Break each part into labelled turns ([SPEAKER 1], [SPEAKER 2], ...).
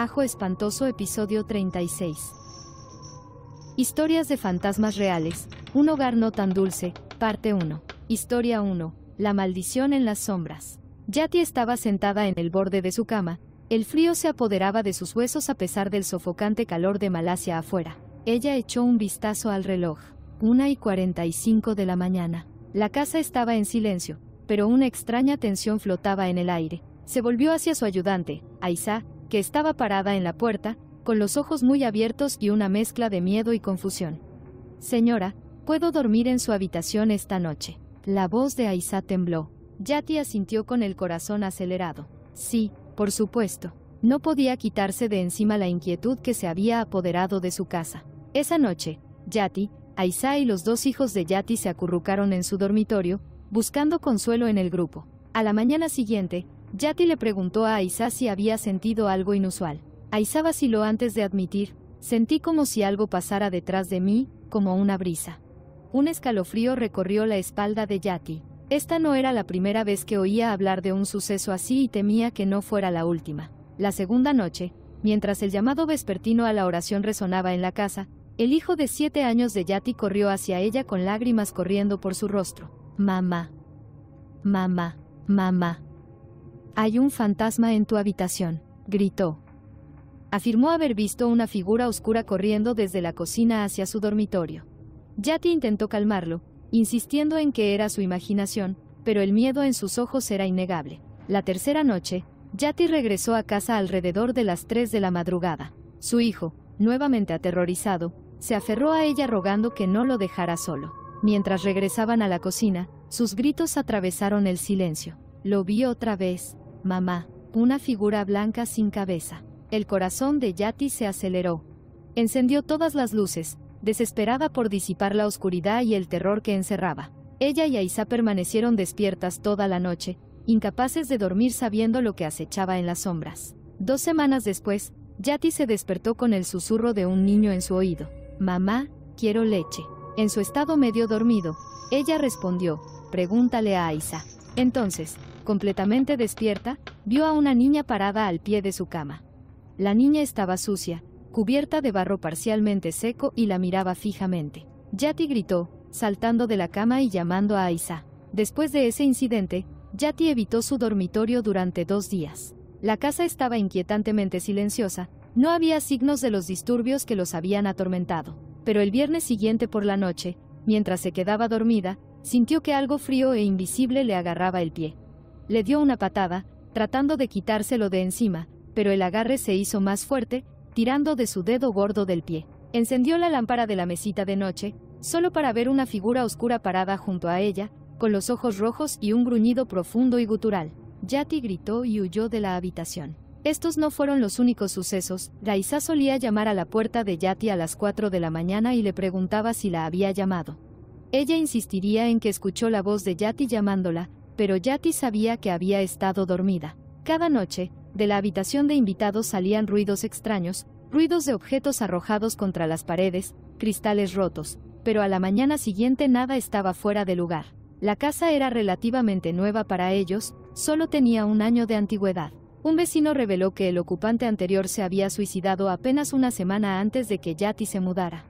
[SPEAKER 1] Ajo Espantoso Episodio 36. Historias de fantasmas reales, un hogar no tan dulce, parte 1. Historia 1. La maldición en las sombras. Yati estaba sentada en el borde de su cama, el frío se apoderaba de sus huesos a pesar del sofocante calor de Malasia afuera. Ella echó un vistazo al reloj. 1 y 45 de la mañana. La casa estaba en silencio, pero una extraña tensión flotaba en el aire. Se volvió hacia su ayudante, Aisa, que estaba parada en la puerta, con los ojos muy abiertos y una mezcla de miedo y confusión. Señora, puedo dormir en su habitación esta noche. La voz de Aisa tembló. Yati asintió con el corazón acelerado. Sí, por supuesto. No podía quitarse de encima la inquietud que se había apoderado de su casa. Esa noche, Yati, Aisa y los dos hijos de Yati se acurrucaron en su dormitorio, buscando consuelo en el grupo. A la mañana siguiente, Yati le preguntó a Aisa si había sentido algo inusual. Aisa vaciló antes de admitir, sentí como si algo pasara detrás de mí, como una brisa. Un escalofrío recorrió la espalda de Yati. Esta no era la primera vez que oía hablar de un suceso así y temía que no fuera la última. La segunda noche, mientras el llamado vespertino a la oración resonaba en la casa, el hijo de siete años de Yati corrió hacia ella con lágrimas corriendo por su rostro. Mamá. Mamá. Mamá. Hay un fantasma en tu habitación, gritó. Afirmó haber visto una figura oscura corriendo desde la cocina hacia su dormitorio. Yati intentó calmarlo, insistiendo en que era su imaginación, pero el miedo en sus ojos era innegable. La tercera noche, Yati regresó a casa alrededor de las 3 de la madrugada. Su hijo, nuevamente aterrorizado, se aferró a ella rogando que no lo dejara solo. Mientras regresaban a la cocina, sus gritos atravesaron el silencio. Lo vi otra vez, mamá, una figura blanca sin cabeza. El corazón de Yati se aceleró. Encendió todas las luces, desesperada por disipar la oscuridad y el terror que encerraba. Ella y Aisa permanecieron despiertas toda la noche, incapaces de dormir sabiendo lo que acechaba en las sombras. Dos semanas después, Yati se despertó con el susurro de un niño en su oído. Mamá, quiero leche. En su estado medio dormido, ella respondió, pregúntale a Aisa. Entonces, completamente despierta, vio a una niña parada al pie de su cama. La niña estaba sucia, cubierta de barro parcialmente seco y la miraba fijamente. Yati gritó, saltando de la cama y llamando a Aisa. Después de ese incidente, Yati evitó su dormitorio durante dos días. La casa estaba inquietantemente silenciosa, no había signos de los disturbios que los habían atormentado. Pero el viernes siguiente por la noche, mientras se quedaba dormida, sintió que algo frío e invisible le agarraba el pie. Le dio una patada, tratando de quitárselo de encima, pero el agarre se hizo más fuerte, tirando de su dedo gordo del pie. Encendió la lámpara de la mesita de noche, solo para ver una figura oscura parada junto a ella, con los ojos rojos y un gruñido profundo y gutural. Yati gritó y huyó de la habitación. Estos no fueron los únicos sucesos, Raisa solía llamar a la puerta de Yati a las 4 de la mañana y le preguntaba si la había llamado. Ella insistiría en que escuchó la voz de Yati llamándola, pero Yati sabía que había estado dormida. Cada noche, de la habitación de invitados salían ruidos extraños, ruidos de objetos arrojados contra las paredes, cristales rotos, pero a la mañana siguiente nada estaba fuera de lugar. La casa era relativamente nueva para ellos, solo tenía un año de antigüedad. Un vecino reveló que el ocupante anterior se había suicidado apenas una semana antes de que Yati se mudara.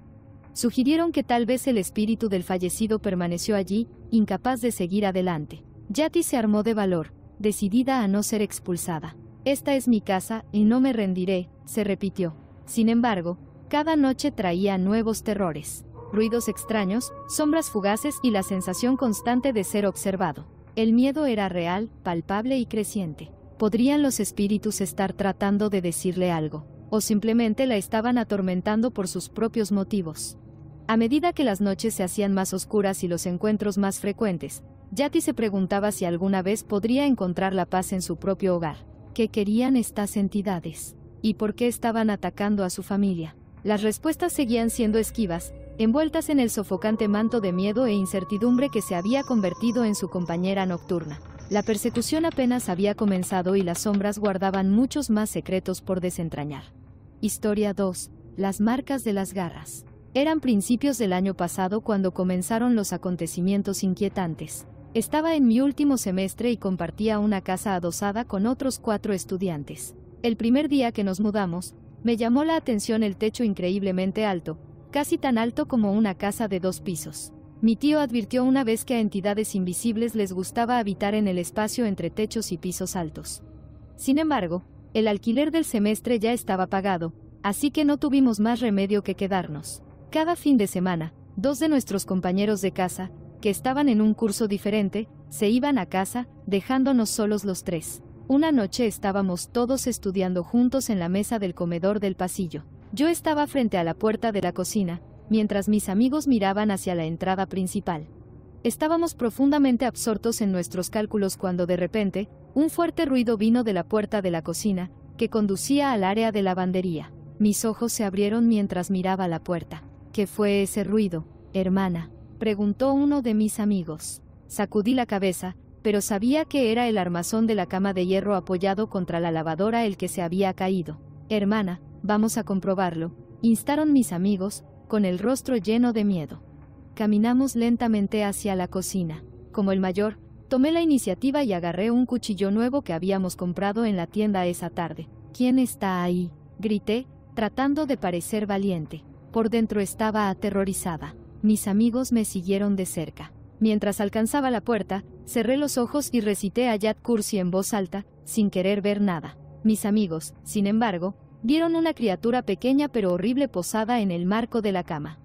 [SPEAKER 1] Sugirieron que tal vez el espíritu del fallecido permaneció allí, incapaz de seguir adelante. Yati se armó de valor, decidida a no ser expulsada. Esta es mi casa, y no me rendiré, se repitió. Sin embargo, cada noche traía nuevos terrores, ruidos extraños, sombras fugaces y la sensación constante de ser observado. El miedo era real, palpable y creciente. ¿Podrían los espíritus estar tratando de decirle algo? ¿O simplemente la estaban atormentando por sus propios motivos? A medida que las noches se hacían más oscuras y los encuentros más frecuentes, Yati se preguntaba si alguna vez podría encontrar la paz en su propio hogar. ¿Qué querían estas entidades? ¿Y por qué estaban atacando a su familia? Las respuestas seguían siendo esquivas, envueltas en el sofocante manto de miedo e incertidumbre que se había convertido en su compañera nocturna. La persecución apenas había comenzado y las sombras guardaban muchos más secretos por desentrañar. Historia 2. Las marcas de las garras. Eran principios del año pasado cuando comenzaron los acontecimientos inquietantes. Estaba en mi último semestre y compartía una casa adosada con otros cuatro estudiantes. El primer día que nos mudamos, me llamó la atención el techo increíblemente alto, casi tan alto como una casa de dos pisos. Mi tío advirtió una vez que a entidades invisibles les gustaba habitar en el espacio entre techos y pisos altos. Sin embargo, el alquiler del semestre ya estaba pagado, así que no tuvimos más remedio que quedarnos. Cada fin de semana, dos de nuestros compañeros de casa, que estaban en un curso diferente, se iban a casa, dejándonos solos los tres. Una noche estábamos todos estudiando juntos en la mesa del comedor del pasillo. Yo estaba frente a la puerta de la cocina, mientras mis amigos miraban hacia la entrada principal. Estábamos profundamente absortos en nuestros cálculos cuando de repente, un fuerte ruido vino de la puerta de la cocina, que conducía al área de lavandería. Mis ojos se abrieron mientras miraba la puerta. ¿Qué fue ese ruido, hermana? preguntó uno de mis amigos. Sacudí la cabeza, pero sabía que era el armazón de la cama de hierro apoyado contra la lavadora el que se había caído. Hermana, vamos a comprobarlo, instaron mis amigos, con el rostro lleno de miedo. Caminamos lentamente hacia la cocina. Como el mayor, tomé la iniciativa y agarré un cuchillo nuevo que habíamos comprado en la tienda esa tarde. ¿Quién está ahí? grité, tratando de parecer valiente. Por dentro estaba aterrorizada. Mis amigos me siguieron de cerca. Mientras alcanzaba la puerta, cerré los ojos y recité a Yad Kursi en voz alta, sin querer ver nada. Mis amigos, sin embargo, vieron una criatura pequeña pero horrible posada en el marco de la cama.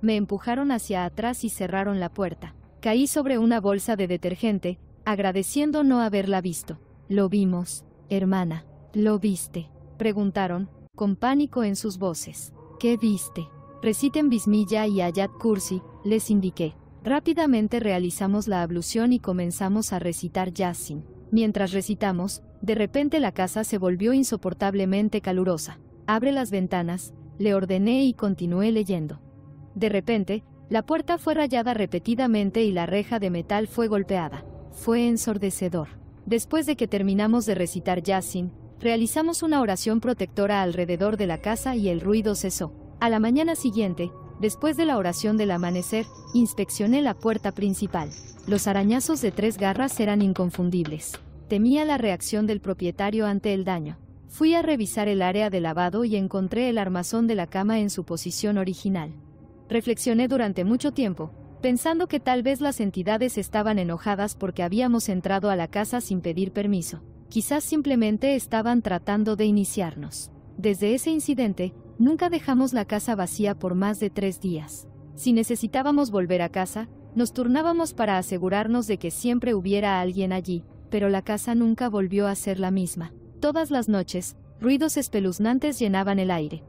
[SPEAKER 1] Me empujaron hacia atrás y cerraron la puerta. Caí sobre una bolsa de detergente, agradeciendo no haberla visto. Lo vimos, hermana. ¿Lo viste? Preguntaron, con pánico en sus voces. ¿Qué viste? Reciten Bismillah y Ayat Kursi, les indiqué. Rápidamente realizamos la ablución y comenzamos a recitar Yasin. Mientras recitamos, de repente la casa se volvió insoportablemente calurosa. Abre las ventanas, le ordené y continué leyendo. De repente, la puerta fue rayada repetidamente y la reja de metal fue golpeada. Fue ensordecedor. Después de que terminamos de recitar Yasin, realizamos una oración protectora alrededor de la casa y el ruido cesó. A la mañana siguiente, después de la oración del amanecer, inspeccioné la puerta principal. Los arañazos de tres garras eran inconfundibles. Temía la reacción del propietario ante el daño. Fui a revisar el área de lavado y encontré el armazón de la cama en su posición original. Reflexioné durante mucho tiempo, pensando que tal vez las entidades estaban enojadas porque habíamos entrado a la casa sin pedir permiso. Quizás simplemente estaban tratando de iniciarnos. Desde ese incidente, Nunca dejamos la casa vacía por más de tres días. Si necesitábamos volver a casa, nos turnábamos para asegurarnos de que siempre hubiera alguien allí, pero la casa nunca volvió a ser la misma. Todas las noches, ruidos espeluznantes llenaban el aire.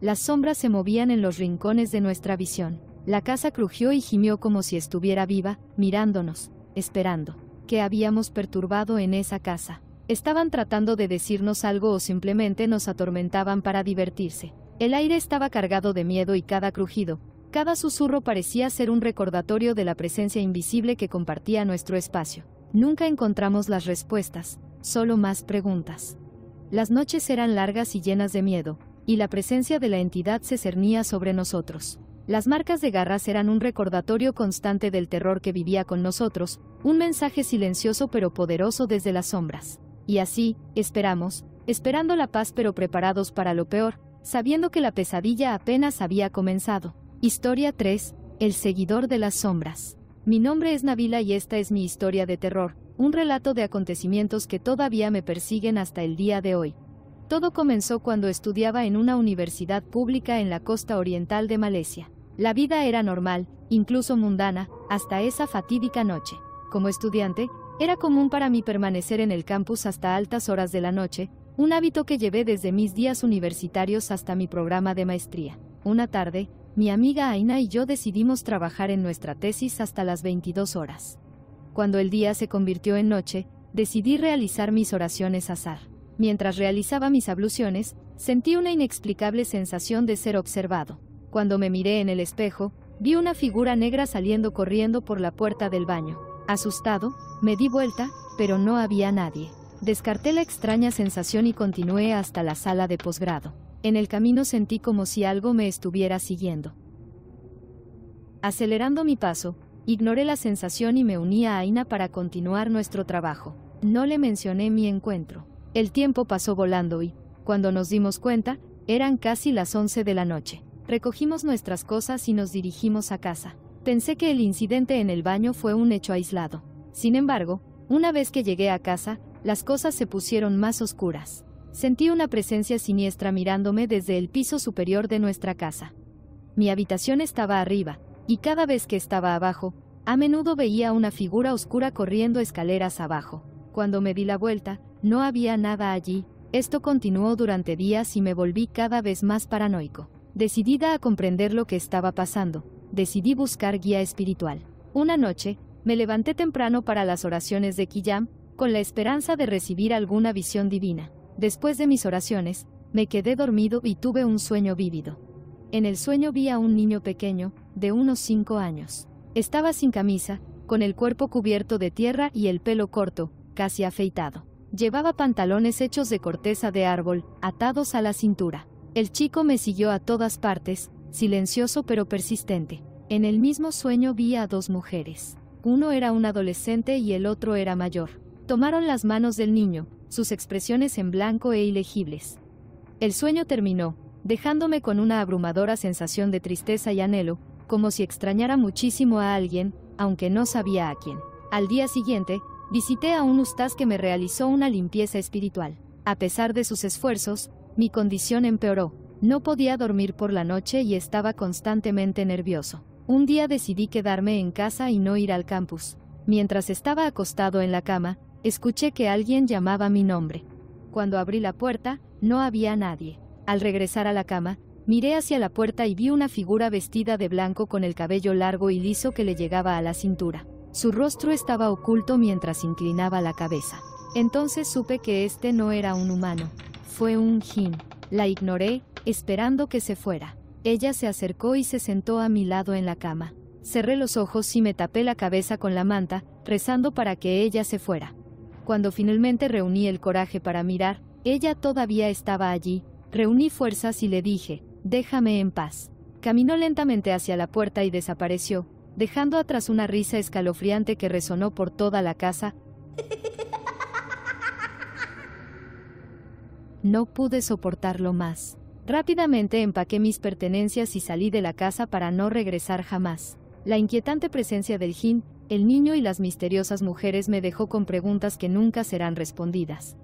[SPEAKER 1] Las sombras se movían en los rincones de nuestra visión. La casa crujió y gimió como si estuviera viva, mirándonos, esperando. ¿Qué habíamos perturbado en esa casa? Estaban tratando de decirnos algo o simplemente nos atormentaban para divertirse. El aire estaba cargado de miedo y cada crujido, cada susurro parecía ser un recordatorio de la presencia invisible que compartía nuestro espacio. Nunca encontramos las respuestas, solo más preguntas. Las noches eran largas y llenas de miedo, y la presencia de la entidad se cernía sobre nosotros. Las marcas de garras eran un recordatorio constante del terror que vivía con nosotros, un mensaje silencioso pero poderoso desde las sombras. Y así, esperamos, esperando la paz pero preparados para lo peor, sabiendo que la pesadilla apenas había comenzado. Historia 3. El seguidor de las sombras. Mi nombre es Navila y esta es mi historia de terror, un relato de acontecimientos que todavía me persiguen hasta el día de hoy. Todo comenzó cuando estudiaba en una universidad pública en la costa oriental de Malesia. La vida era normal, incluso mundana, hasta esa fatídica noche. Como estudiante, era común para mí permanecer en el campus hasta altas horas de la noche, un hábito que llevé desde mis días universitarios hasta mi programa de maestría. Una tarde, mi amiga Aina y yo decidimos trabajar en nuestra tesis hasta las 22 horas. Cuando el día se convirtió en noche, decidí realizar mis oraciones azar. Mientras realizaba mis abluciones, sentí una inexplicable sensación de ser observado. Cuando me miré en el espejo, vi una figura negra saliendo corriendo por la puerta del baño. Asustado, me di vuelta, pero no había nadie. Descarté la extraña sensación y continué hasta la sala de posgrado. En el camino sentí como si algo me estuviera siguiendo. Acelerando mi paso, ignoré la sensación y me uní a Aina para continuar nuestro trabajo. No le mencioné mi encuentro. El tiempo pasó volando y, cuando nos dimos cuenta, eran casi las 11 de la noche. Recogimos nuestras cosas y nos dirigimos a casa. Pensé que el incidente en el baño fue un hecho aislado. Sin embargo, una vez que llegué a casa, las cosas se pusieron más oscuras. Sentí una presencia siniestra mirándome desde el piso superior de nuestra casa. Mi habitación estaba arriba, y cada vez que estaba abajo, a menudo veía una figura oscura corriendo escaleras abajo. Cuando me di la vuelta, no había nada allí, esto continuó durante días y me volví cada vez más paranoico. Decidida a comprender lo que estaba pasando, decidí buscar guía espiritual. Una noche, me levanté temprano para las oraciones de Kiyam, con la esperanza de recibir alguna visión divina. Después de mis oraciones, me quedé dormido y tuve un sueño vívido. En el sueño vi a un niño pequeño, de unos cinco años. Estaba sin camisa, con el cuerpo cubierto de tierra y el pelo corto, casi afeitado. Llevaba pantalones hechos de corteza de árbol, atados a la cintura. El chico me siguió a todas partes, silencioso pero persistente. En el mismo sueño vi a dos mujeres. Uno era un adolescente y el otro era mayor. Tomaron las manos del niño, sus expresiones en blanco e ilegibles. El sueño terminó, dejándome con una abrumadora sensación de tristeza y anhelo, como si extrañara muchísimo a alguien, aunque no sabía a quién. Al día siguiente, visité a un ustaz que me realizó una limpieza espiritual. A pesar de sus esfuerzos, mi condición empeoró. No podía dormir por la noche y estaba constantemente nervioso. Un día decidí quedarme en casa y no ir al campus. Mientras estaba acostado en la cama, Escuché que alguien llamaba mi nombre. Cuando abrí la puerta, no había nadie. Al regresar a la cama, miré hacia la puerta y vi una figura vestida de blanco con el cabello largo y liso que le llegaba a la cintura. Su rostro estaba oculto mientras inclinaba la cabeza. Entonces supe que este no era un humano. Fue un jin. La ignoré, esperando que se fuera. Ella se acercó y se sentó a mi lado en la cama. Cerré los ojos y me tapé la cabeza con la manta, rezando para que ella se fuera. Cuando finalmente reuní el coraje para mirar, ella todavía estaba allí. Reuní fuerzas y le dije, déjame en paz. Caminó lentamente hacia la puerta y desapareció, dejando atrás una risa escalofriante que resonó por toda la casa. No pude soportarlo más. Rápidamente empaqué mis pertenencias y salí de la casa para no regresar jamás. La inquietante presencia del Jin el niño y las misteriosas mujeres me dejó con preguntas que nunca serán respondidas.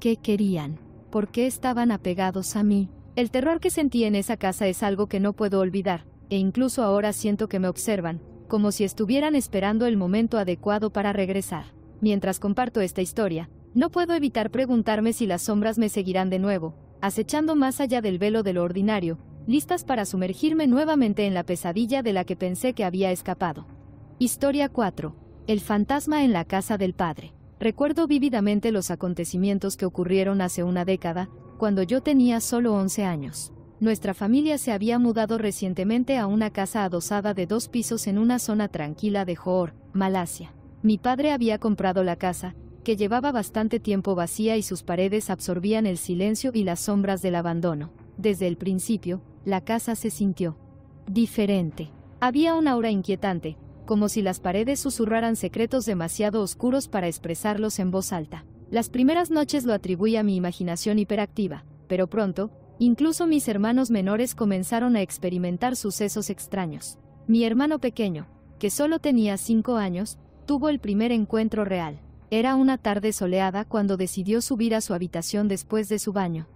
[SPEAKER 1] ¿Qué querían? ¿Por qué estaban apegados a mí? El terror que sentí en esa casa es algo que no puedo olvidar, e incluso ahora siento que me observan, como si estuvieran esperando el momento adecuado para regresar. Mientras comparto esta historia, no puedo evitar preguntarme si las sombras me seguirán de nuevo, acechando más allá del velo de lo ordinario, listas para sumergirme nuevamente en la pesadilla de la que pensé que había escapado. Historia 4. El fantasma en la casa del padre. Recuerdo vívidamente los acontecimientos que ocurrieron hace una década, cuando yo tenía solo 11 años. Nuestra familia se había mudado recientemente a una casa adosada de dos pisos en una zona tranquila de Johor, Malasia. Mi padre había comprado la casa, que llevaba bastante tiempo vacía y sus paredes absorbían el silencio y las sombras del abandono. Desde el principio, la casa se sintió diferente. Había una aura inquietante, como si las paredes susurraran secretos demasiado oscuros para expresarlos en voz alta. Las primeras noches lo atribuí a mi imaginación hiperactiva, pero pronto, incluso mis hermanos menores comenzaron a experimentar sucesos extraños. Mi hermano pequeño, que solo tenía cinco años, tuvo el primer encuentro real. Era una tarde soleada cuando decidió subir a su habitación después de su baño.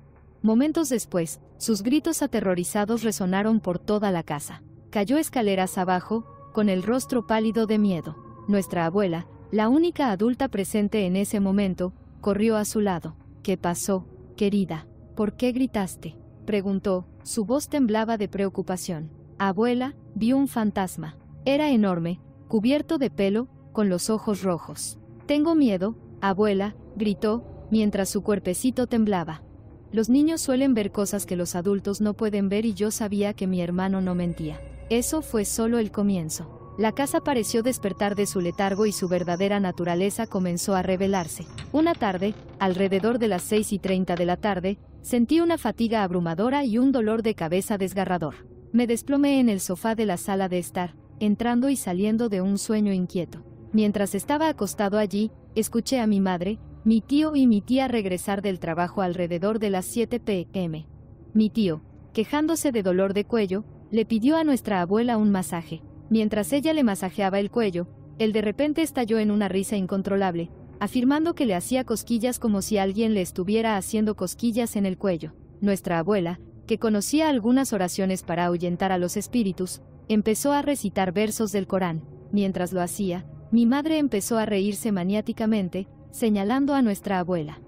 [SPEAKER 1] Momentos después, sus gritos aterrorizados resonaron por toda la casa. Cayó escaleras abajo, con el rostro pálido de miedo. Nuestra abuela, la única adulta presente en ese momento, corrió a su lado. ¿Qué pasó, querida? ¿Por qué gritaste? preguntó, su voz temblaba de preocupación. Abuela, vi un fantasma. Era enorme, cubierto de pelo, con los ojos rojos. Tengo miedo, abuela, gritó, mientras su cuerpecito temblaba. Los niños suelen ver cosas que los adultos no pueden ver y yo sabía que mi hermano no mentía. Eso fue solo el comienzo. La casa pareció despertar de su letargo y su verdadera naturaleza comenzó a revelarse. Una tarde, alrededor de las 6 y 30 de la tarde, sentí una fatiga abrumadora y un dolor de cabeza desgarrador. Me desplomé en el sofá de la sala de estar, entrando y saliendo de un sueño inquieto. Mientras estaba acostado allí, escuché a mi madre, mi tío y mi tía regresar del trabajo alrededor de las 7 pm. Mi tío, quejándose de dolor de cuello, le pidió a nuestra abuela un masaje. Mientras ella le masajeaba el cuello, él de repente estalló en una risa incontrolable, afirmando que le hacía cosquillas como si alguien le estuviera haciendo cosquillas en el cuello. Nuestra abuela, que conocía algunas oraciones para ahuyentar a los espíritus, empezó a recitar versos del Corán. Mientras lo hacía, mi madre empezó a reírse maniáticamente, señalando a nuestra abuela.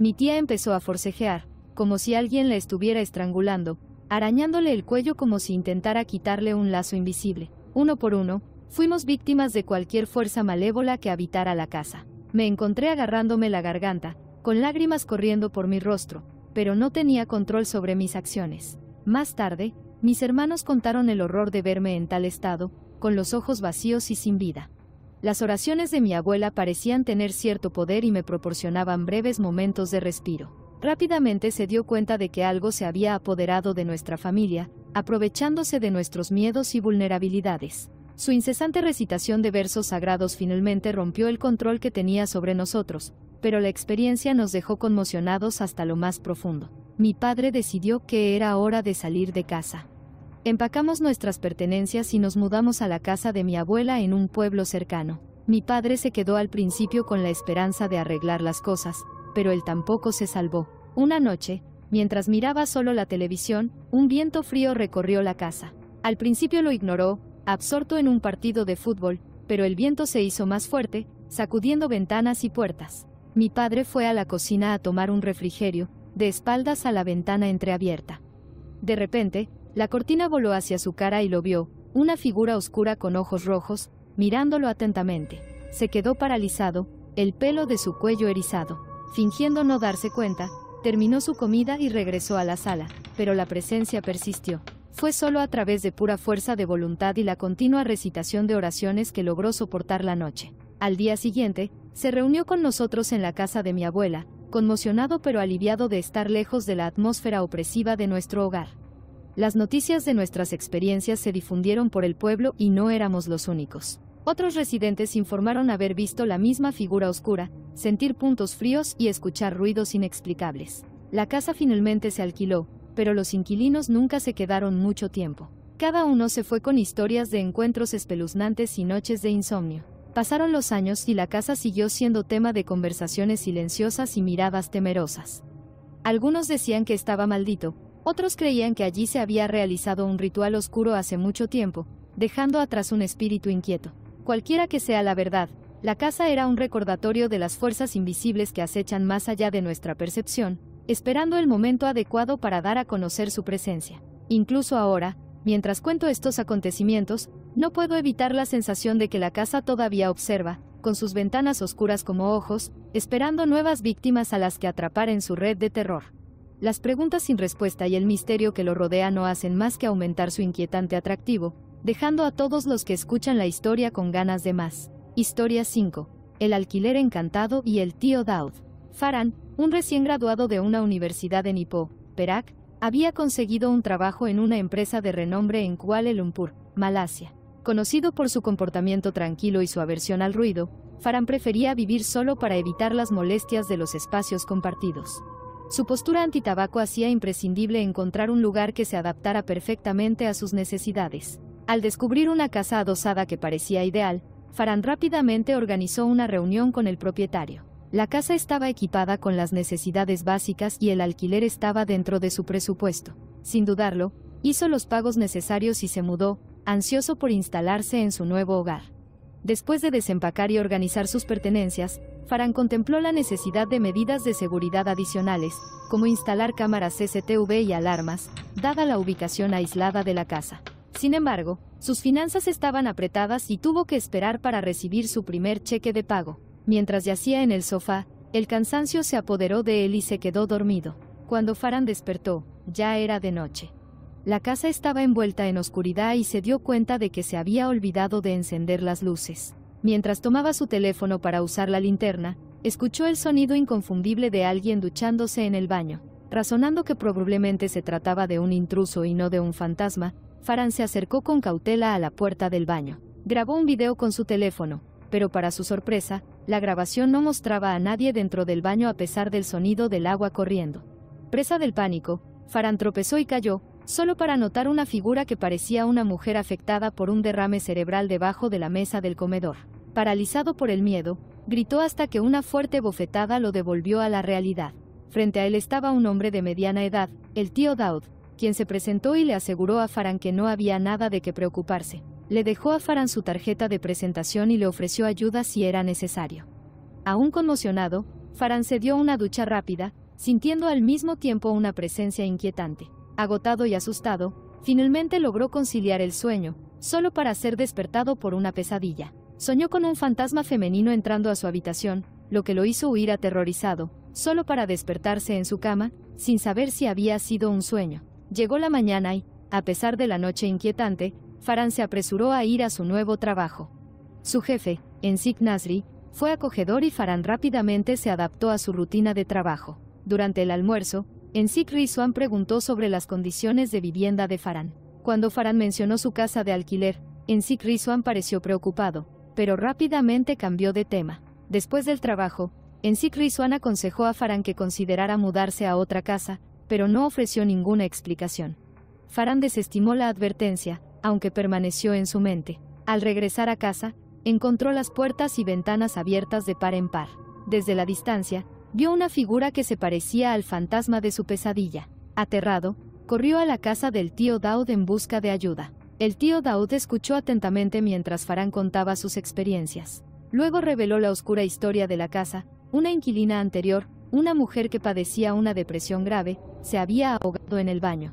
[SPEAKER 1] Mi tía empezó a forcejear, como si alguien la estuviera estrangulando, arañándole el cuello como si intentara quitarle un lazo invisible. Uno por uno, fuimos víctimas de cualquier fuerza malévola que habitara la casa. Me encontré agarrándome la garganta, con lágrimas corriendo por mi rostro, pero no tenía control sobre mis acciones. Más tarde, mis hermanos contaron el horror de verme en tal estado, con los ojos vacíos y sin vida. Las oraciones de mi abuela parecían tener cierto poder y me proporcionaban breves momentos de respiro. Rápidamente se dio cuenta de que algo se había apoderado de nuestra familia, aprovechándose de nuestros miedos y vulnerabilidades. Su incesante recitación de versos sagrados finalmente rompió el control que tenía sobre nosotros, pero la experiencia nos dejó conmocionados hasta lo más profundo. Mi padre decidió que era hora de salir de casa. Empacamos nuestras pertenencias y nos mudamos a la casa de mi abuela en un pueblo cercano. Mi padre se quedó al principio con la esperanza de arreglar las cosas, pero él tampoco se salvó. Una noche, mientras miraba solo la televisión, un viento frío recorrió la casa. Al principio lo ignoró, absorto en un partido de fútbol, pero el viento se hizo más fuerte, sacudiendo ventanas y puertas. Mi padre fue a la cocina a tomar un refrigerio, de espaldas a la ventana entreabierta. De repente, la cortina voló hacia su cara y lo vio, una figura oscura con ojos rojos, mirándolo atentamente. Se quedó paralizado, el pelo de su cuello erizado. Fingiendo no darse cuenta, terminó su comida y regresó a la sala, pero la presencia persistió. Fue solo a través de pura fuerza de voluntad y la continua recitación de oraciones que logró soportar la noche. Al día siguiente, se reunió con nosotros en la casa de mi abuela, conmocionado pero aliviado de estar lejos de la atmósfera opresiva de nuestro hogar. Las noticias de nuestras experiencias se difundieron por el pueblo y no éramos los únicos. Otros residentes informaron haber visto la misma figura oscura, sentir puntos fríos y escuchar ruidos inexplicables. La casa finalmente se alquiló, pero los inquilinos nunca se quedaron mucho tiempo. Cada uno se fue con historias de encuentros espeluznantes y noches de insomnio. Pasaron los años y la casa siguió siendo tema de conversaciones silenciosas y miradas temerosas. Algunos decían que estaba maldito, otros creían que allí se había realizado un ritual oscuro hace mucho tiempo, dejando atrás un espíritu inquieto. Cualquiera que sea la verdad, la casa era un recordatorio de las fuerzas invisibles que acechan más allá de nuestra percepción, esperando el momento adecuado para dar a conocer su presencia. Incluso ahora, mientras cuento estos acontecimientos, no puedo evitar la sensación de que la casa todavía observa, con sus ventanas oscuras como ojos, esperando nuevas víctimas a las que atrapar en su red de terror. Las preguntas sin respuesta y el misterio que lo rodea no hacen más que aumentar su inquietante atractivo, dejando a todos los que escuchan la historia con ganas de más. Historia 5. El alquiler encantado y el tío Daud. Faran, un recién graduado de una universidad en Ipoh, Perak, había conseguido un trabajo en una empresa de renombre en Kuala Lumpur, Malasia. Conocido por su comportamiento tranquilo y su aversión al ruido, Faran prefería vivir solo para evitar las molestias de los espacios compartidos. Su postura antitabaco hacía imprescindible encontrar un lugar que se adaptara perfectamente a sus necesidades. Al descubrir una casa adosada que parecía ideal, Farán rápidamente organizó una reunión con el propietario. La casa estaba equipada con las necesidades básicas y el alquiler estaba dentro de su presupuesto. Sin dudarlo, hizo los pagos necesarios y se mudó, ansioso por instalarse en su nuevo hogar. Después de desempacar y organizar sus pertenencias, Farán contempló la necesidad de medidas de seguridad adicionales, como instalar cámaras CCTV y alarmas, dada la ubicación aislada de la casa. Sin embargo, sus finanzas estaban apretadas y tuvo que esperar para recibir su primer cheque de pago. Mientras yacía en el sofá, el cansancio se apoderó de él y se quedó dormido. Cuando Faran despertó, ya era de noche. La casa estaba envuelta en oscuridad y se dio cuenta de que se había olvidado de encender las luces. Mientras tomaba su teléfono para usar la linterna, escuchó el sonido inconfundible de alguien duchándose en el baño. Razonando que probablemente se trataba de un intruso y no de un fantasma, Farhan se acercó con cautela a la puerta del baño. Grabó un video con su teléfono, pero para su sorpresa, la grabación no mostraba a nadie dentro del baño a pesar del sonido del agua corriendo. Presa del pánico, Farhan tropezó y cayó, solo para notar una figura que parecía una mujer afectada por un derrame cerebral debajo de la mesa del comedor. Paralizado por el miedo, gritó hasta que una fuerte bofetada lo devolvió a la realidad. Frente a él estaba un hombre de mediana edad, el tío Daud, quien se presentó y le aseguró a Faran que no había nada de qué preocuparse. Le dejó a Faran su tarjeta de presentación y le ofreció ayuda si era necesario. Aún conmocionado, Faran se dio una ducha rápida, sintiendo al mismo tiempo una presencia inquietante. Agotado y asustado, finalmente logró conciliar el sueño, solo para ser despertado por una pesadilla. Soñó con un fantasma femenino entrando a su habitación, lo que lo hizo huir aterrorizado, solo para despertarse en su cama, sin saber si había sido un sueño. Llegó la mañana y, a pesar de la noche inquietante, Faran se apresuró a ir a su nuevo trabajo. Su jefe, Ensik Nasri, fue acogedor y Farán rápidamente se adaptó a su rutina de trabajo. Durante el almuerzo, Ensik Rizwan preguntó sobre las condiciones de vivienda de Faran. Cuando Faran mencionó su casa de alquiler, Ensik Rizwan pareció preocupado, pero rápidamente cambió de tema. Después del trabajo, Ensik Rizwan aconsejó a Faran que considerara mudarse a otra casa, pero no ofreció ninguna explicación. Farán desestimó la advertencia, aunque permaneció en su mente. Al regresar a casa, encontró las puertas y ventanas abiertas de par en par. Desde la distancia, vio una figura que se parecía al fantasma de su pesadilla. Aterrado, corrió a la casa del tío Daud en busca de ayuda. El tío Daud escuchó atentamente mientras Farán contaba sus experiencias. Luego reveló la oscura historia de la casa, una inquilina anterior, una mujer que padecía una depresión grave, se había ahogado en el baño.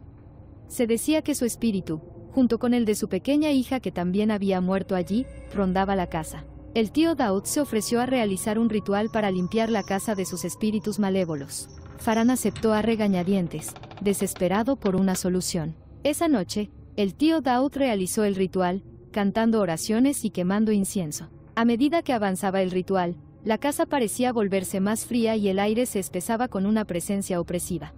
[SPEAKER 1] Se decía que su espíritu, junto con el de su pequeña hija que también había muerto allí, rondaba la casa. El tío Daud se ofreció a realizar un ritual para limpiar la casa de sus espíritus malévolos. Farán aceptó a regañadientes, desesperado por una solución. Esa noche, el tío Daud realizó el ritual, cantando oraciones y quemando incienso. A medida que avanzaba el ritual, la casa parecía volverse más fría y el aire se espesaba con una presencia opresiva.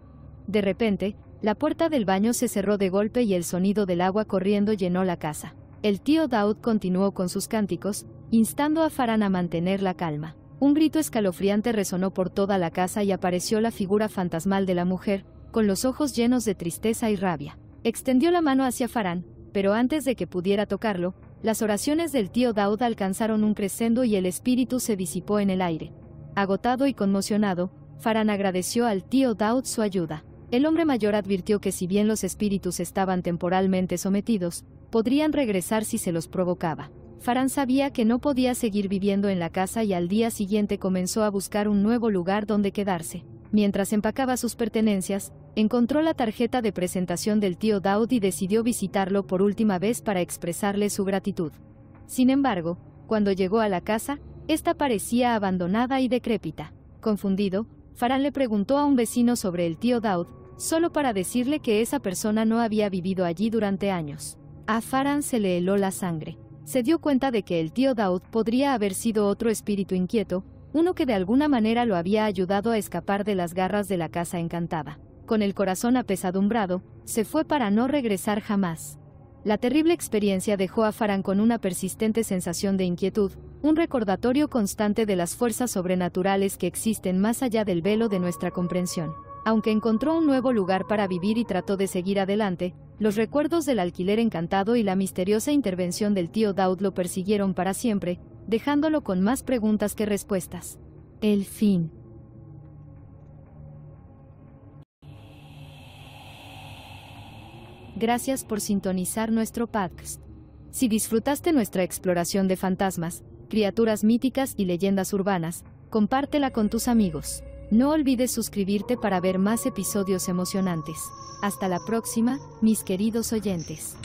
[SPEAKER 1] De repente, la puerta del baño se cerró de golpe y el sonido del agua corriendo llenó la casa. El tío Daud continuó con sus cánticos, instando a Farán a mantener la calma. Un grito escalofriante resonó por toda la casa y apareció la figura fantasmal de la mujer, con los ojos llenos de tristeza y rabia. Extendió la mano hacia Farán, pero antes de que pudiera tocarlo, las oraciones del tío Daud alcanzaron un crescendo y el espíritu se disipó en el aire. Agotado y conmocionado, Farán agradeció al tío Daud su ayuda. El hombre mayor advirtió que si bien los espíritus estaban temporalmente sometidos, podrían regresar si se los provocaba. Farán sabía que no podía seguir viviendo en la casa y al día siguiente comenzó a buscar un nuevo lugar donde quedarse. Mientras empacaba sus pertenencias, encontró la tarjeta de presentación del tío Daud y decidió visitarlo por última vez para expresarle su gratitud. Sin embargo, cuando llegó a la casa, esta parecía abandonada y decrépita. Confundido, Faran le preguntó a un vecino sobre el tío Daud, solo para decirle que esa persona no había vivido allí durante años. A Faran se le heló la sangre. Se dio cuenta de que el tío Daud podría haber sido otro espíritu inquieto, uno que de alguna manera lo había ayudado a escapar de las garras de la casa encantada. Con el corazón apesadumbrado, se fue para no regresar jamás. La terrible experiencia dejó a Faran con una persistente sensación de inquietud, un recordatorio constante de las fuerzas sobrenaturales que existen más allá del velo de nuestra comprensión. Aunque encontró un nuevo lugar para vivir y trató de seguir adelante, los recuerdos del alquiler encantado y la misteriosa intervención del tío Daud lo persiguieron para siempre, dejándolo con más preguntas que respuestas. El fin. Gracias por sintonizar nuestro podcast. Si disfrutaste nuestra exploración de fantasmas, criaturas míticas y leyendas urbanas, compártela con tus amigos. No olvides suscribirte para ver más episodios emocionantes. Hasta la próxima, mis queridos oyentes.